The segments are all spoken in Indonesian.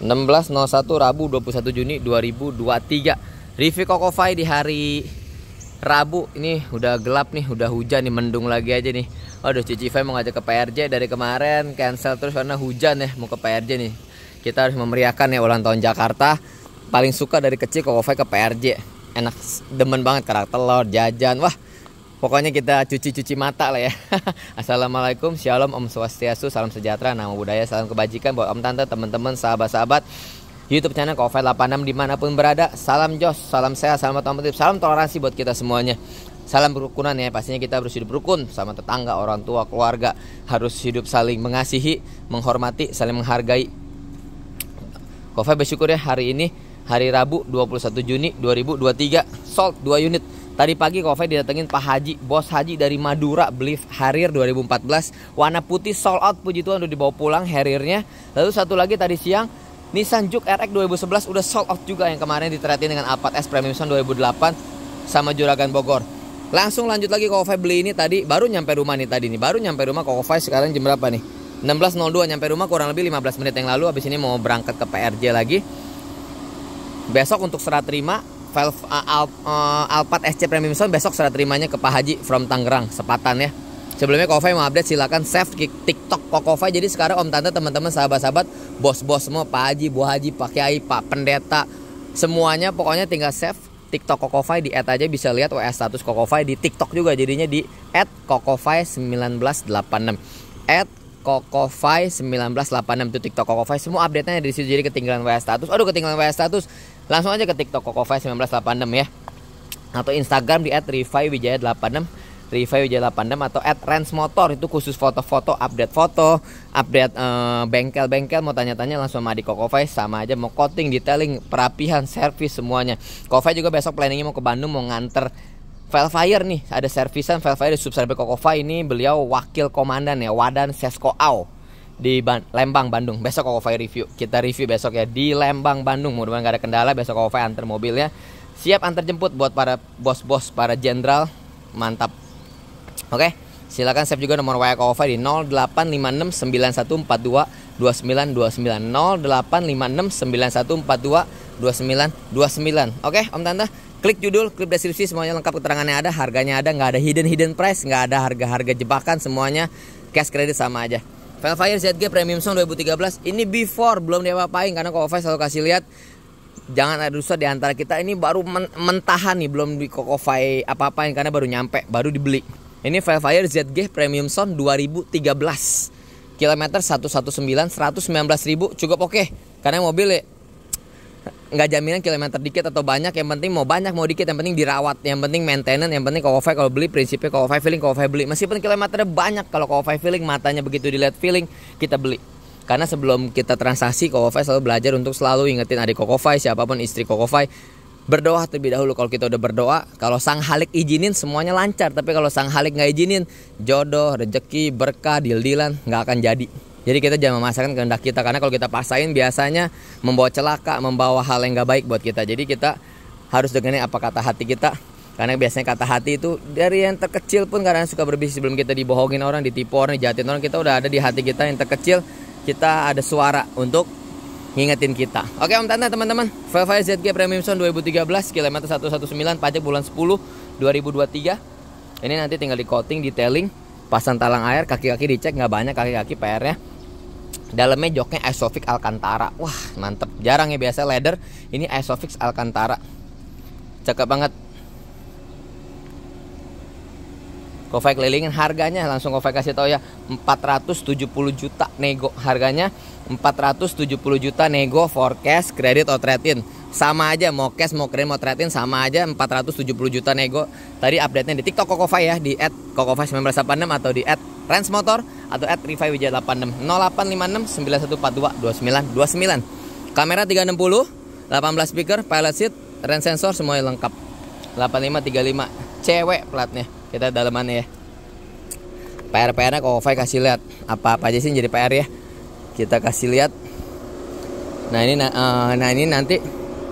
1601 Rabu 21 Juni 2023 Review Kokofai di hari Rabu ini udah gelap nih udah hujan nih mendung lagi aja nih Aduh Cici Fai mau ngajak ke PRJ dari kemarin cancel terus karena hujan ya mau ke PRJ nih Kita harus memeriahkan ya ulang tahun Jakarta Paling suka dari kecil Kokofai ke PRJ Enak demen banget karakter telur jajan Wah Pokoknya kita cuci-cuci mata lah ya. Assalamualaikum, shalom, om swastiastu, salam sejahtera, nama budaya, salam kebajikan buat om tante, teman-teman, sahabat-sahabat. YouTube channel Covid 86 dimanapun berada. Salam Jos, salam sehat, salam otomotif, salam toleransi buat kita semuanya. Salam berukunan ya, pastinya kita harus hidup rukun sama tetangga, orang tua, keluarga. Harus hidup saling mengasihi, menghormati, saling menghargai. Covid bersyukur ya hari ini hari Rabu 21 Juni 2023 salt 2 unit Tadi pagi Kofe didatengin Pak Haji, bos Haji dari Madura beli Harir 2014 warna putih sold out puji Tuhan udah dibawa pulang Harirnya. Lalu satu lagi tadi siang Nissan Juke RX 2011 udah sold out juga yang kemarin diteratin dengan Alphard S Premium Sound 2008 sama Juragan Bogor. Langsung lanjut lagi Kofe beli ini tadi baru nyampe rumah nih tadi nih. Baru nyampe rumah Kofe sekarang jam berapa nih? 16.02 nyampe rumah kurang lebih 15 menit yang lalu habis ini mau berangkat ke PRJ lagi. Besok untuk serah terima file uh, Al, uh, Alphard SC Premium Sound besok serah terimanya ke Pak Haji from Tangerang Sepatan ya. Sebelumnya Kofai mau update silakan save TikTok Kok Kofai. Jadi sekarang om tante teman-teman sahabat-sahabat bos-bos semua Pak Haji, Bu Haji, Pak Kiai, Pak Pendeta semuanya pokoknya tinggal save TikTok Kokofai di add aja bisa lihat WA status Kokofai di TikTok juga jadinya di add Kokofai 1986 add Kokofai 1986 itu TikTok Kokofai semua update-nya di situ jadi ketinggalan WA status aduh ketinggalan WA status langsung aja ke TikTok Kokova 1986 ya atau Instagram di rivaiwijaya 86 rivaiwijaya 86 atau @rensmotor itu khusus foto-foto, update foto, update eh, bengkel-bengkel mau tanya-tanya langsung sama di Kokova sama aja mau coating, detailing, perapihan, servis semuanya. Kokova juga besok planningnya mau ke Bandung mau nganter Velfire nih, ada servisan Velfire di subservice Kokova ini beliau wakil komandan ya, Wadan Sesko Au di Ban Lembang Bandung. Besok OVI review. Kita review besok ya di Lembang Bandung. Mudah-mudahan gak ada kendala besok OVI antar mobilnya. Siap antar jemput buat para bos-bos, para jenderal. Mantap. Oke. Silakan save juga nomor WA OVI di 085691422929 085691422929. Oke, Om Tante, klik judul, klik deskripsi semuanya lengkap keterangannya ada, harganya ada, nggak ada hidden hidden price, nggak ada harga-harga jebakan semuanya cash kredit sama aja. Velfire ZG Premium Sound 2013 ini before belum diapa-apain karena Kokofai selalu kasih lihat jangan ada dosa di antara kita ini baru mentahan nih belum di Kokofai apa-apain karena baru nyampe baru dibeli ini Velfire ZG Premium Sound 2013 kilometer 119 119 ribu cukup oke okay. karena mobil ya, nggak jaminan kilometer dikit atau banyak yang penting mau banyak mau dikit yang penting dirawat yang penting maintenance yang penting kalau kalau beli prinsipnya kalau feeling kalau beli meskipun kilometernya banyak kalau kalau feeling matanya begitu dilihat feeling kita beli karena sebelum kita transaksi five selalu belajar untuk selalu ingetin adik five siapapun istri five berdoa terlebih dahulu kalau kita udah berdoa kalau sang halik izinin semuanya lancar tapi kalau sang halik nggak izinin jodoh rezeki berkah dildilan nggak akan jadi jadi kita jangan memaksakan kehendak kita karena kalau kita pasain biasanya membawa celaka, membawa hal yang gak baik buat kita. Jadi kita harus dengerin apa kata hati kita karena biasanya kata hati itu dari yang terkecil pun karena suka berbisnis, sebelum kita dibohongin orang, ditipu orang, dijahatin orang kita udah ada di hati kita yang terkecil kita ada suara untuk ngingetin kita. Oke Om Tante teman-teman, Velfire ZG Premium Sound 2013 kilometer 119 pajak bulan 10 2023. Ini nanti tinggal di coating, detailing, pasang talang air, kaki-kaki dicek nggak banyak kaki-kaki PR-nya dalamnya joknya Isofix Alcantara wah mantep jarang ya biasa leather ini Isofix Alcantara cakep banget Kofai kelilingin harganya langsung Kofai kasih tahu ya 470 juta nego harganya 470 juta nego for forecast kredit in, sama aja mau cash mau kredit mau trade in, sama aja 470 juta nego tadi update nya di TikTok Kokofai ya di @kokofai1986 atau di Rans Motor atau at Rifai Wijaya 86 0856 9142 2929 kamera 360 18 speaker pilot seat rain sensor semuanya lengkap 8535 cewek platnya kita dalamannya ya PR PR nya kok kasih lihat apa apa aja sih jadi PR ya kita kasih lihat nah ini uh, nah ini nanti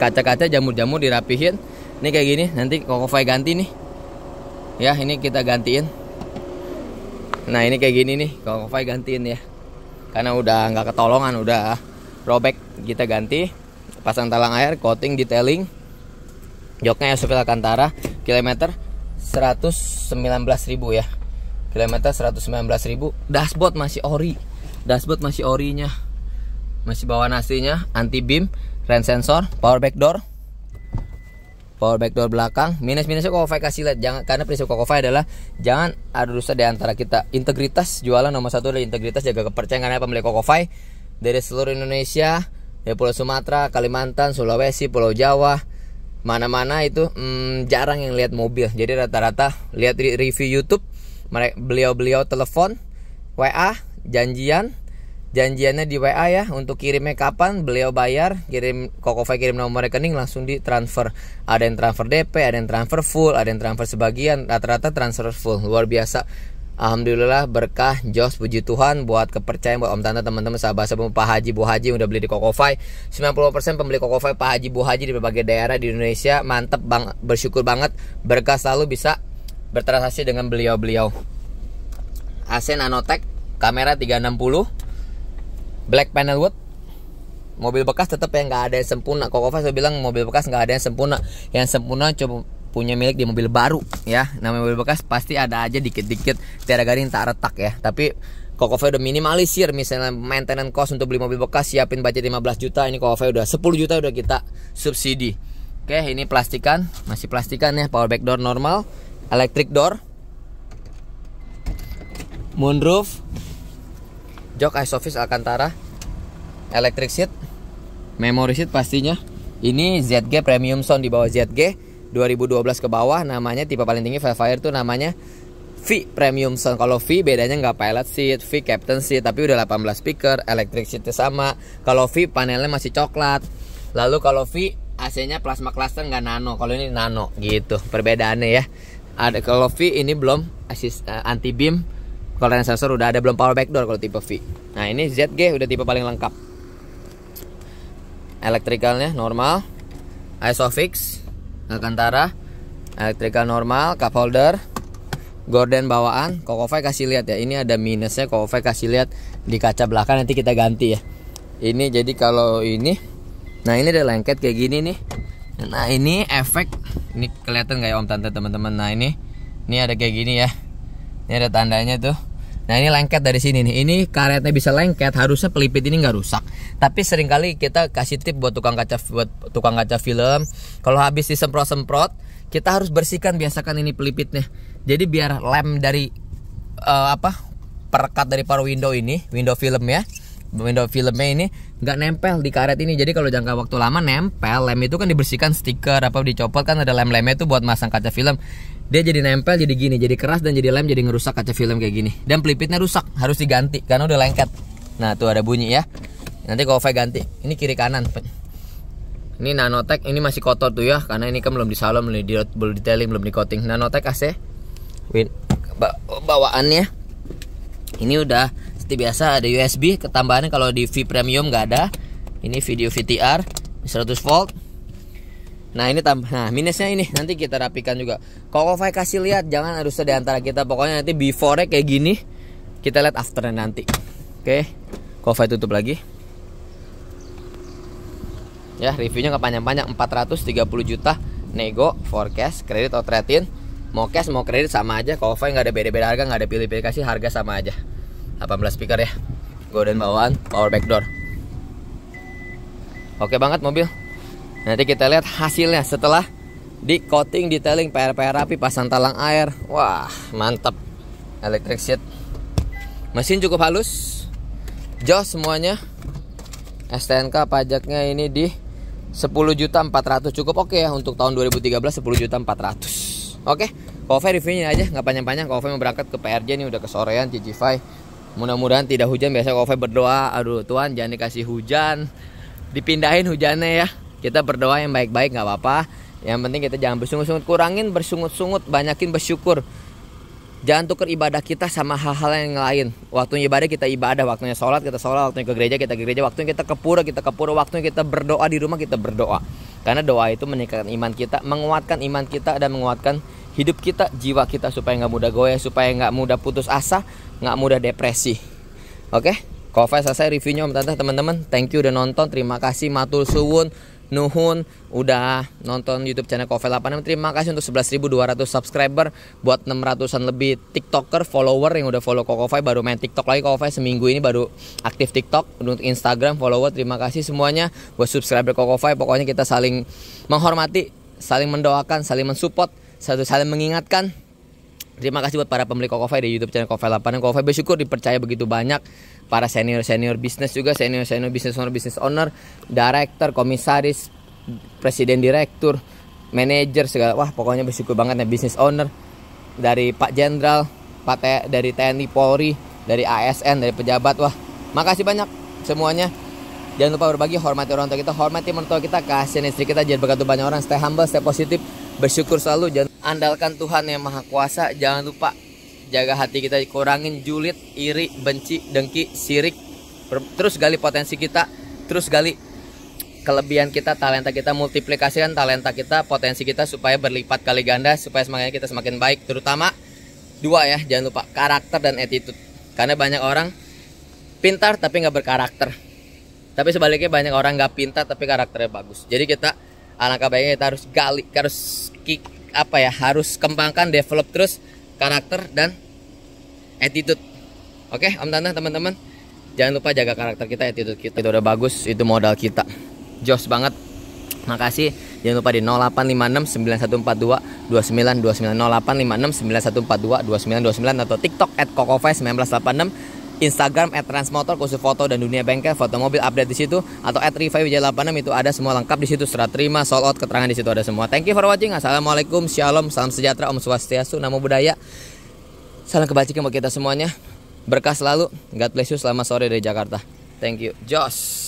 kaca-kaca jamur-jamur dirapihin ini kayak gini nanti kok ganti nih ya ini kita gantiin Nah ini kayak gini nih kalau Kofai gantiin ya Karena udah nggak ketolongan udah robek kita ganti Pasang talang air, coating, detailing Joknya Yosefil Alcantara Kilometer 119.000 ya Kilometer 119.000 Dashboard masih ori Dashboard masih orinya Masih bawa nasinya, Anti beam, rain sensor, power back door power back door belakang minus-minusnya Kokofi kasih lihat jangan karena prinsip Kokofi adalah jangan ada rusak di antara kita integritas jualan nomor satu adalah integritas jaga kepercayaan karena pemilik Kokofi dari seluruh Indonesia dari Pulau Sumatera Kalimantan Sulawesi Pulau Jawa mana-mana itu hmm, jarang yang lihat mobil jadi rata-rata lihat review YouTube mereka beliau-beliau telepon WA janjian janjiannya di WA ya untuk kirimnya kapan beliau bayar kirim Kokova kirim nomor rekening langsung di transfer ada yang transfer DP ada yang transfer full ada yang transfer sebagian rata-rata transfer full luar biasa Alhamdulillah berkah Jos puji Tuhan buat kepercayaan buat om tante teman-teman sahabat sahabat Pak Haji Bu Haji udah beli di Kokofai 90% pembeli Kokofai Pak Haji Bu Haji di berbagai daerah di Indonesia mantep bang bersyukur banget berkah selalu bisa bertransaksi dengan beliau-beliau AC Nanotech kamera 360 black panel wood mobil bekas tetap yang nggak ada yang sempurna kok saya bilang mobil bekas nggak ada yang sempurna yang sempurna coba punya milik di mobil baru ya namanya mobil bekas pasti ada aja dikit-dikit tiada garing tak retak ya tapi Kokove udah minimalisir misalnya maintenance cost untuk beli mobil bekas siapin budget 15 juta ini Kokove udah 10 juta udah kita subsidi. Oke, ini plastikan, masih plastikan ya, power back door normal, electric door, moonroof, jok iSofis Alcantara electric seat memory seat pastinya ini ZG premium sound di bawah ZG 2012 ke bawah namanya tipe paling tinggi Velfire tuh namanya V premium sound kalau V bedanya nggak pilot seat V captain seat tapi udah 18 speaker electric seat sama kalau V panelnya masih coklat lalu kalau V AC-nya plasma cluster nggak nano kalau ini nano gitu perbedaannya ya ada kalau V ini belum asis uh, eh, anti beam kalau yang sensor udah ada belum power backdoor kalau tipe V nah ini ZG udah tipe paling lengkap elektrikalnya normal isofix Alcantara elektrikal normal cup holder gorden bawaan Kokovai kasih lihat ya ini ada minusnya Kokovai kasih lihat di kaca belakang nanti kita ganti ya ini jadi kalau ini nah ini ada lengket kayak gini nih nah ini efek ini kelihatan nggak ya om tante teman-teman nah ini ini ada kayak gini ya ini ada tandanya tuh Nah ini lengket dari sini nih. Ini karetnya bisa lengket, harusnya pelipit ini nggak rusak. Tapi seringkali kita kasih tip buat tukang kaca buat tukang kaca film, kalau habis disemprot-semprot, kita harus bersihkan biasakan ini pelipitnya. Jadi biar lem dari uh, apa perekat dari paru window ini, window film ya, window filmnya ini nggak nempel di karet ini. Jadi kalau jangka waktu lama nempel, lem itu kan dibersihkan stiker apa dicopot kan ada lem-lemnya itu buat masang kaca film dia jadi nempel jadi gini jadi keras dan jadi lem jadi ngerusak kaca film kayak gini dan pelipitnya rusak harus diganti karena udah lengket nah tuh ada bunyi ya nanti kalau ganti ini kiri kanan ini nanotech ini masih kotor tuh ya karena ini kan belum disalon belum di belum detailing belum di coating nanotech AC win bawaannya ini udah seperti biasa ada USB ketambahannya kalau di V premium nggak ada ini video VTR 100 volt Nah ini tambah nah minusnya ini nanti kita rapikan juga. Koko Fai kasih lihat jangan harus ada antara kita pokoknya nanti before kayak gini kita lihat afternya nanti. Oke, Koko Fai tutup lagi. Ya reviewnya kepanjang panjang-panjang 430 juta nego forecast kredit atau outretin mau cash mau kredit sama aja Koko Fai nggak ada beda-beda harga nggak ada pilih-pilih kasih harga sama aja. 18 speaker ya. Golden bawaan power back door. Oke banget mobil. Nanti kita lihat hasilnya setelah di coating detailing PR-PR rapi pasang talang air. Wah, mantap. Electric seat, Mesin cukup halus. Jos semuanya. STNK pajaknya ini di 10 juta 400 cukup oke okay ya untuk tahun 2013 10 juta 400 oke okay, reviewnya aja nggak panjang-panjang Cover mau berangkat ke PRJ nih udah kesorean GG5. mudah-mudahan tidak hujan biasa Cover berdoa aduh Tuhan jangan dikasih hujan dipindahin hujannya ya kita berdoa yang baik-baik nggak apa-apa yang penting kita jangan bersungut-sungut kurangin bersungut-sungut banyakin bersyukur jangan tuker ibadah kita sama hal-hal yang lain waktunya ibadah kita ibadah waktunya sholat kita sholat waktunya ke gereja kita ke gereja waktunya kita ke pura kita ke pura waktunya kita berdoa di rumah kita berdoa karena doa itu meningkatkan iman kita menguatkan iman kita dan menguatkan hidup kita jiwa kita supaya nggak mudah goyah supaya nggak mudah putus asa nggak mudah depresi oke okay? Kofa selesai reviewnya om tante teman-teman thank you udah nonton terima kasih matul suwun Nuhun udah nonton YouTube channel Kovel 86. Terima kasih untuk 11.200 subscriber buat 600-an lebih TikToker follower yang udah follow Fai baru main TikTok lagi Fai seminggu ini baru aktif TikTok untuk Instagram follower terima kasih semuanya buat subscriber Fai pokoknya kita saling menghormati, saling mendoakan, saling mensupport, saling mengingatkan Terima kasih buat para pemilik Kofe di YouTube channel Kofe. 8 dan bersyukur dipercaya begitu banyak para senior-senior bisnis juga, senior-senior bisnis owner, bisnis owner, director, komisaris, presiden direktur, manajer segala. Wah, pokoknya bersyukur banget ya bisnis owner dari Pak Jenderal, Pak T dari TNI Polri, dari ASN, dari pejabat. Wah, makasih banyak semuanya. Jangan lupa berbagi, hormati orang tua kita, hormati mentor kita, kasih istri kita, jangan berkata banyak orang, stay humble, stay positif, bersyukur selalu jangan andalkan Tuhan yang maha kuasa jangan lupa jaga hati kita kurangin julid iri benci dengki sirik terus gali potensi kita terus gali kelebihan kita talenta kita multiplikasikan talenta kita potensi kita supaya berlipat kali ganda supaya semangatnya kita semakin baik terutama dua ya jangan lupa karakter dan attitude karena banyak orang pintar tapi nggak berkarakter tapi sebaliknya banyak orang nggak pintar tapi karakternya bagus jadi kita alangkah baiknya kita harus gali harus kick apa ya harus kembangkan develop terus karakter dan attitude oke okay, om tante teman-teman jangan lupa jaga karakter kita attitude kita itu udah bagus itu modal kita joss banget makasih jangan lupa di 0856 atau tiktok at kokovice 1986 Instagram @transmotor khusus foto dan dunia bengkel, foto mobil update di situ atau @rivawijaya86 itu ada semua lengkap di situ, serah terima, sold out, keterangan di situ ada semua. Thank you for watching. Assalamualaikum, Shalom, salam sejahtera, Om Swastiastu, Namo Buddhaya. Salam kebajikan buat kita semuanya. Berkah selalu. God bless you. Selamat sore dari Jakarta. Thank you. Josh.